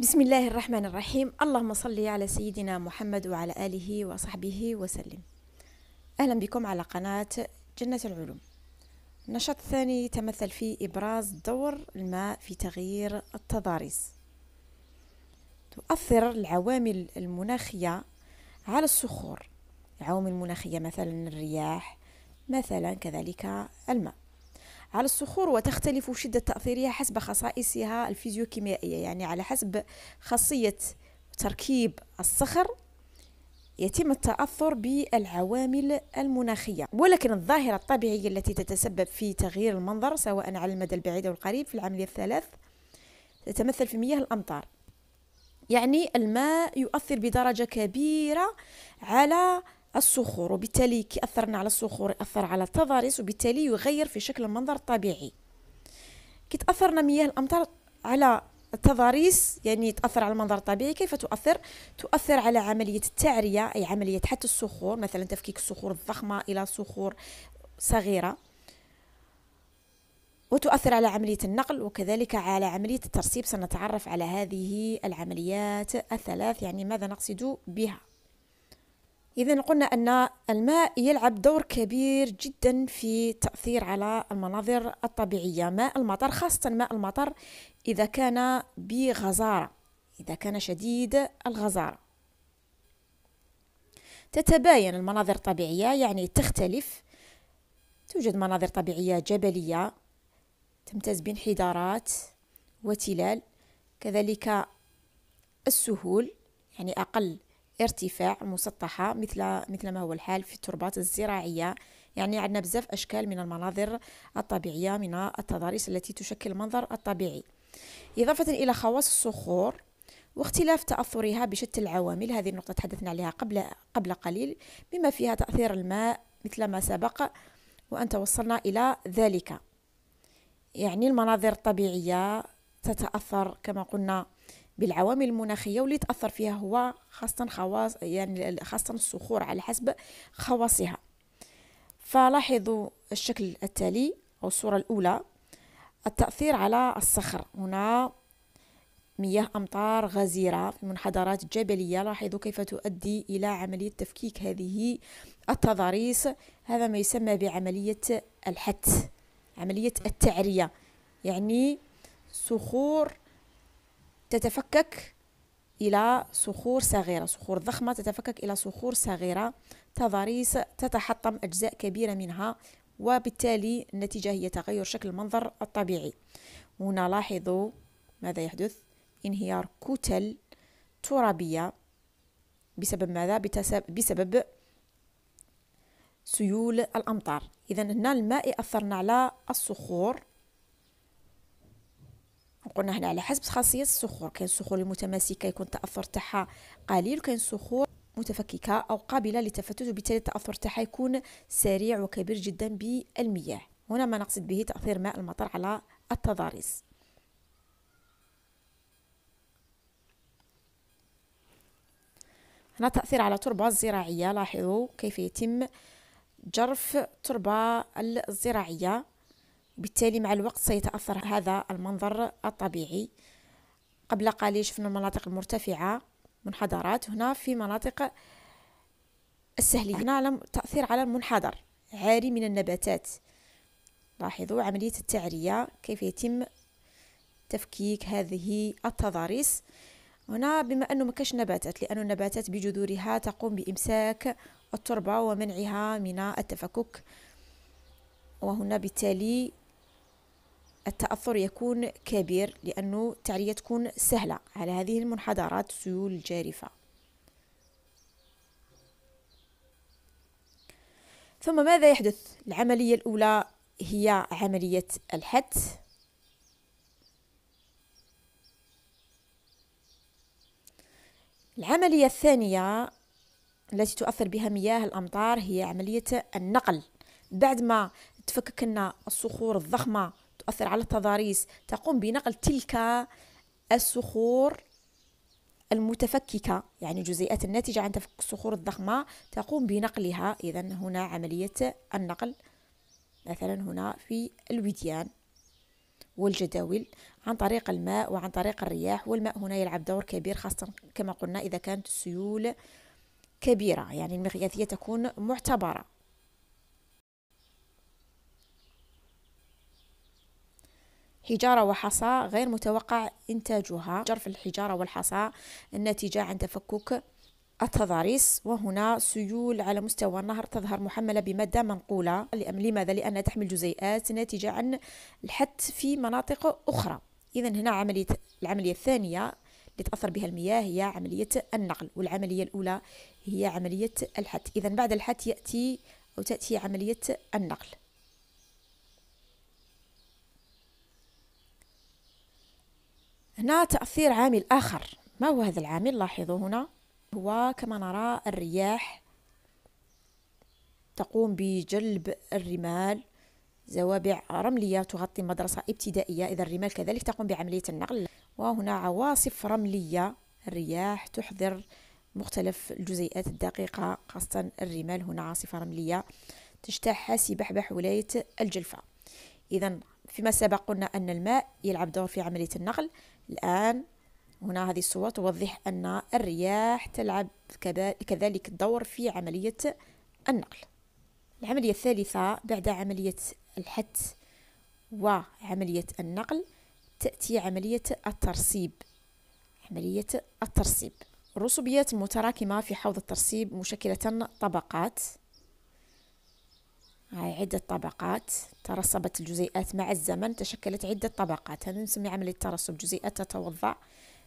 بسم الله الرحمن الرحيم اللهم صل على سيدنا محمد وعلى آله وصحبه وسلم أهلا بكم على قناة جنة العلوم النشاط الثاني تمثل في إبراز دور الماء في تغيير التضاريس تؤثر العوامل المناخية على الصخور العوامل المناخية مثلا الرياح مثلا كذلك الماء على الصخور وتختلف شدة تأثيرها حسب خصائصها الفيزيوكيميائية يعني على حسب خاصية تركيب الصخر يتم التأثر بالعوامل المناخية ولكن الظاهرة الطبيعية التي تتسبب في تغيير المنظر سواء على المدى البعيد أو القريب في العملية الثلاث تتمثل في مياه الأمطار يعني الماء يؤثر بدرجة كبيرة على الصخور وبالتالي كي أثرنا على الصخور يأثر على التضاريس وبالتالي يغير في شكل المنظر الطبيعي كي تأثرنا مياه الأمطار على التضاريس يعني تأثر على المنظر الطبيعي كيف تؤثر؟ تؤثر على عملية التعرية أي عملية حتى الصخور مثلا تفكيك الصخور الضخمة إلى صخور صغيرة وتؤثر على عملية النقل وكذلك على عملية الترسيب سنتعرف على هذه العمليات الثلاث يعني ماذا نقصد بها إذا قلنا أن الماء يلعب دور كبير جدا في تأثير على المناظر الطبيعية ماء المطر خاصة ماء المطر إذا كان بغزارة إذا كان شديد الغزارة تتباين المناظر الطبيعية يعني تختلف توجد مناظر طبيعية جبلية تمتاز بانحدارات وتلال كذلك السهول يعني أقل ارتفاع مسطحة مثل مثل ما هو الحال في التربات الزراعية يعني عندنا بزاف أشكال من المناظر الطبيعية من التضاريس التي تشكل المنظر الطبيعي إضافة إلى خواص الصخور واختلاف تأثرها بشتى العوامل هذه النقطة تحدثنا عليها قبل قبل قليل بما فيها تأثير الماء مثل ما سبق وأن توصلنا إلى ذلك يعني المناظر الطبيعية تتأثر كما قلنا بالعوامل المناخيه واللي تاثر فيها هو خاصه خواص يعني خاصه الصخور على حسب خواصها فلاحظوا الشكل التالي او الصوره الاولى التاثير على الصخر هنا مياه أمطار غزيرة في منحدرات جبليه لاحظوا كيف تؤدي إلى عملية تفكيك هذه التضاريس هذا ما يسمى بعملية الحت عملية التعرية يعني صخور تتفكك إلى صخور صغيرة صخور ضخمة تتفكك إلى صخور صغيرة تضاريس تتحطم أجزاء كبيرة منها وبالتالي النتيجة هي تغير شكل المنظر الطبيعي هنا لاحظوا ماذا يحدث انهيار كتل ترابية بسبب ماذا؟ بسبب سيول الأمطار إذا هنا الماء أثرنا على الصخور قلنا هنا على حسب خاصيه الصخور كاين الصخور المتماسكه يكون التاثر تاعها قليل وكاين صخور متفككه او قابله للتفتت وبالتالي التاثر تاعها يكون سريع وكبير جدا بالمياه هنا ما نقصد به تاثير ماء المطر على التضاريس هنا تاثير على التربه الزراعيه لاحظوا كيف يتم جرف التربه الزراعيه بالتالي مع الوقت سيتأثر هذا المنظر الطبيعي قبل قليل شفنا المناطق المرتفعة منحدرات هنا في مناطق السهلية هنا على تأثير على المنحدر عاري من النباتات لاحظوا عملية التعرية كيف يتم تفكيك هذه التضاريس هنا بما أنه مكش نباتات لأن النباتات بجذورها تقوم بإمساك التربة ومنعها من التفكك وهنا بالتالي التأثر يكون كبير لأنه التعرية تكون سهلة على هذه المنحدرات السيول الجارفة ثم ماذا يحدث؟ العملية الأولى هي عملية الحت العملية الثانية التي تؤثر بها مياه الأمطار هي عملية النقل بعد ما تفككنا الصخور الضخمة تؤثر على التضاريس تقوم بنقل تلك الصخور المتفككة يعني جزيئات الناتجة عن تفكك الصخور الضخمة تقوم بنقلها إذا هنا عملية النقل مثلا هنا في الوديان والجداول عن طريق الماء وعن طريق الرياح والماء هنا يلعب دور كبير خاصة كما قلنا إذا كانت السيول كبيرة يعني المغياثية تكون معتبرة حجارة وحصى غير متوقع إنتاجها جرف الحجارة والحصى الناتجة عن تفكك التضاريس وهنا سيول على مستوى النهر تظهر محملة بمادة منقولة لماذا؟ لأنها تحمل جزيئات ناتجة عن الحت في مناطق أخرى إذا هنا عملية العملية الثانية اللي تأثر بها المياه هي عملية النقل والعملية الأولى هي عملية الحت إذا بعد الحت يأتي أو تأتي عملية النقل هنا تأثير عامل آخر ما هو هذا العامل لاحظوا هنا هو كما نرى الرياح تقوم بجلب الرمال زوابع رملية تغطي مدرسة ابتدائية إذا الرمال كذلك تقوم بعملية النقل وهنا عواصف رملية الرياح تحضر مختلف الجزيئات الدقيقة خاصة الرمال هنا عاصفة رملية تجتاح سبحبح ولاية الجلفة إذا فيما سبق قلنا أن الماء يلعب دور في عملية النقل الآن هنا هذه الصورة توضح أن الرياح تلعب كذلك دور في عملية النقل العملية الثالثة بعد عملية الحت وعملية النقل تأتي عملية الترسيب عملية الترسيب الرسوبيات المتراكمة في حوض الترسيب مشكلة طبقات هاي عدة طبقات ترسبت الجزيئات مع الزمن تشكلت عدة طبقات هذا نسمي عملية ترصب جزيئات تتوضع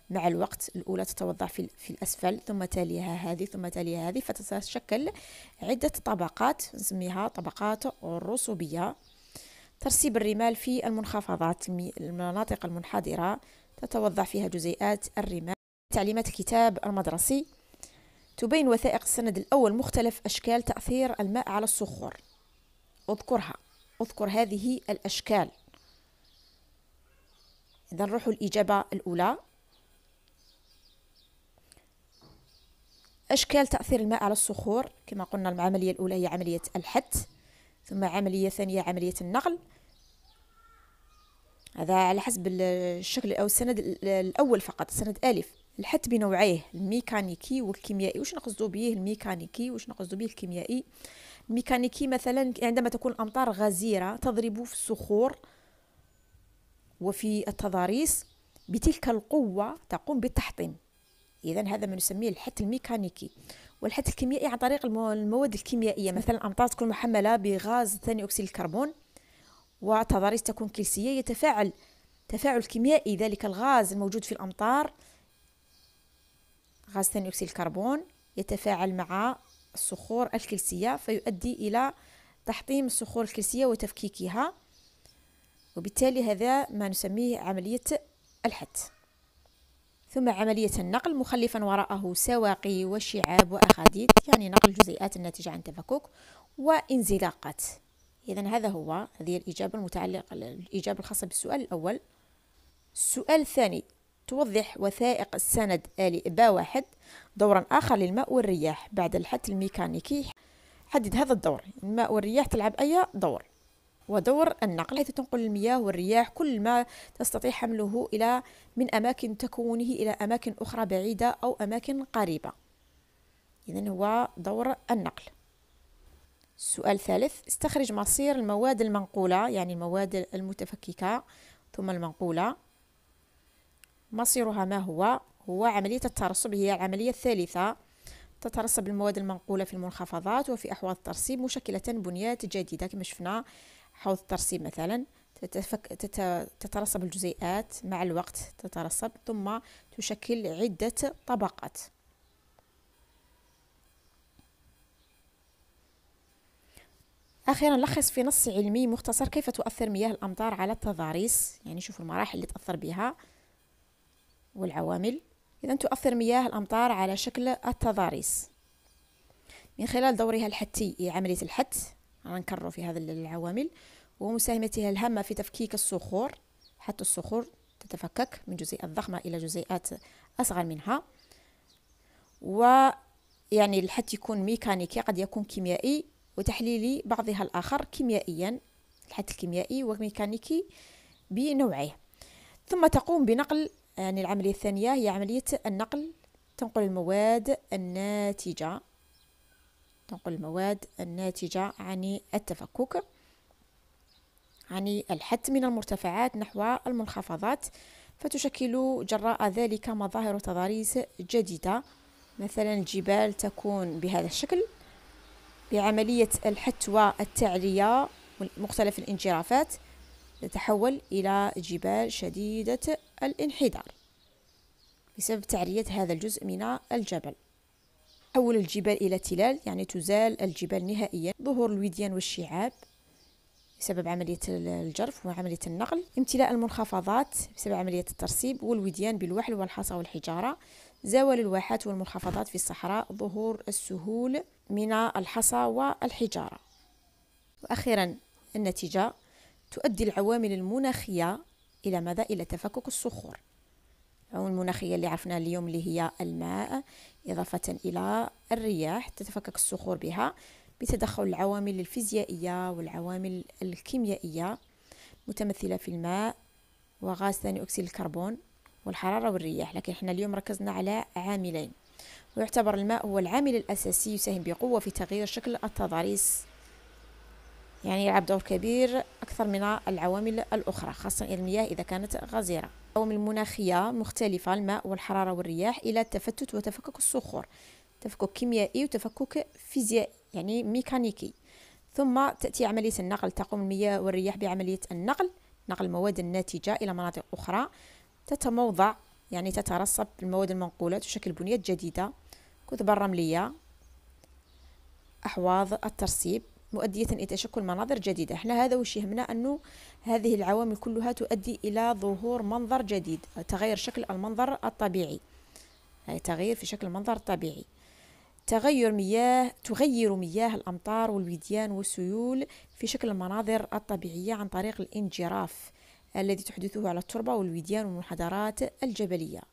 مع الوقت الأولى تتوضع في, في الأسفل ثم تليها هذه ثم تليها هذه فتتشكل عدة طبقات نسميها طبقات رسوبية ترسيب الرمال في المنخفضات المناطق المنحدرة تتوضع فيها جزيئات الرمال تعليمات الكتاب المدرسي تبين وثائق السند الأول مختلف أشكال تأثير الماء على الصخور اذكرها اذكر هذه الأشكال إذا نروحوا الإجابة الأولى أشكال تأثير الماء على الصخور كما قلنا العملية الأولى هي عملية الحت ثم عملية ثانية عملية النقل هذا على حسب الشكل أو السند الأول فقط سند ألف الحت بنوعيه الميكانيكي والكيميائي واش نقصدو به الميكانيكي واش نقصدو به الكيميائي ميكانيكي مثلا عندما تكون أمطار غزيرة تضرب في الصخور وفي التضاريس بتلك القوة تقوم بالتحطيم إذا هذا ما نسميه الحت الميكانيكي والحت الكيميائي عن طريق المواد الكيميائية مثلا الأمطار تكون محملة بغاز ثاني أكسيد الكربون وتضاريس تكون كلسية يتفاعل تفاعل كيميائي ذلك الغاز الموجود في الأمطار غاز ثاني أكسيد الكربون يتفاعل مع الصخور الكلسية فيؤدي إلى تحطيم الصخور الكلسية وتفكيكها وبالتالي هذا ما نسميه عملية الحت ثم عملية النقل مخلفا وراءه سواقي وشعاب وأخاديد يعني نقل الجزيئات الناتجة عن تفكك وانزلاقات إذا هذا هو هذه الإجابة المتعلقة الإجابة الخاصة بالسؤال الأول السؤال الثاني توضح وثائق السند آلي با واحد دورا آخر للماء والرياح بعد الحت الميكانيكي حدد هذا الدور الماء والرياح تلعب أي دور ودور النقل حيث تنقل المياه والرياح كل ما تستطيع حمله إلى من أماكن تكونه إلى أماكن أخرى بعيدة أو أماكن قريبة إذا هو دور النقل السؤال الثالث استخرج مصير المواد المنقولة يعني المواد المتفككة ثم المنقولة مصيرها ما هو هو عملية الترسب هي العملية الثالثة تترسب المواد المنقولة في المنخفضات وفي أحواض الترسيب مشكلة بنيات جديدة كما شفنا حوض الترسيب مثلا تتفك... تت... تترسب الجزيئات مع الوقت تترسب ثم تشكل عدة طبقات أخيرا لخص في نص علمي مختصر كيف تؤثر مياه الأمطار على التضاريس يعني شوفوا المراحل اللي تأثر بها والعوامل إذا تؤثر مياه الأمطار على شكل التضاريس من خلال دورها الحتي عملية الحت نكرر في هذا العوامل ومساهمتها الهامة في تفكيك الصخور حتى الصخور تتفكك من جزيئات ضخمة إلى جزيئات أصغر منها و يعني الحت يكون ميكانيكي قد يكون كيميائي وتحليلي بعضها الآخر كيميائيا الحت الكيميائي وميكانيكي بنوعه ثم تقوم بنقل يعني العملية الثانية هي عملية النقل تنقل المواد الناتجة تنقل المواد الناتجة عن التفكك عن الحد من المرتفعات نحو المنخفضات فتشكل جراء ذلك مظاهر تضاريس جديدة مثلا الجبال تكون بهذا الشكل بعملية الحت والتعلية مختلف الانجرافات تتحول إلى جبال شديدة الانحدار بسبب تعرية هذا الجزء من الجبل أول الجبال إلى تلال يعني تزال الجبال نهائيا ظهور الوديان والشعاب بسبب عملية الجرف وعملية النقل امتلاء المنخفضات بسبب عملية الترسيب والوديان بالوحل والحصى والحجارة زوال الواحات والمنخفضات في الصحراء ظهور السهول من الحصى والحجارة وأخيرا النتيجة تؤدي العوامل المناخية إلى ماذا؟ إلى تفكك الصخور العوامل المناخية اللي عرفناها اليوم اللي هي الماء إضافة إلى الرياح تتفكك الصخور بها بتدخل العوامل الفيزيائية والعوامل الكيميائية متمثلة في الماء وغاز ثاني أكسيد الكربون والحرارة والرياح لكن احنا اليوم ركزنا على عاملين ويعتبر الماء هو العامل الأساسي يساهم بقوة في تغيير شكل التضاريس يعني يلعب دور كبير أكثر من العوامل الأخرى خاصة المياه إذا كانت غزيرة عوامل المناخية مختلفة الماء والحرارة والرياح إلى التفتت وتفكك الصخور تفكك كيميائي وتفكك فيزيائي يعني ميكانيكي ثم تأتي عملية النقل تقوم المياه والرياح بعملية النقل نقل المواد الناتجة إلى مناطق أخرى تتموضع يعني تترسب المواد المنقولة تشكل بنية جديدة كثبة رملية أحواض الترسيب مؤدية إلى تشكل مناظر جديدة احنا هذا وش يهمنا أنه هذه العوامل كلها تؤدي إلى ظهور منظر جديد تغير شكل المنظر الطبيعي هي يعني تغير في شكل المنظر الطبيعي تغير مياه تغير مياه الأمطار والوديان والسيول في شكل المناظر الطبيعية عن طريق الانجراف الذي تحدثه على التربة والوديان والمنحدرات الجبلية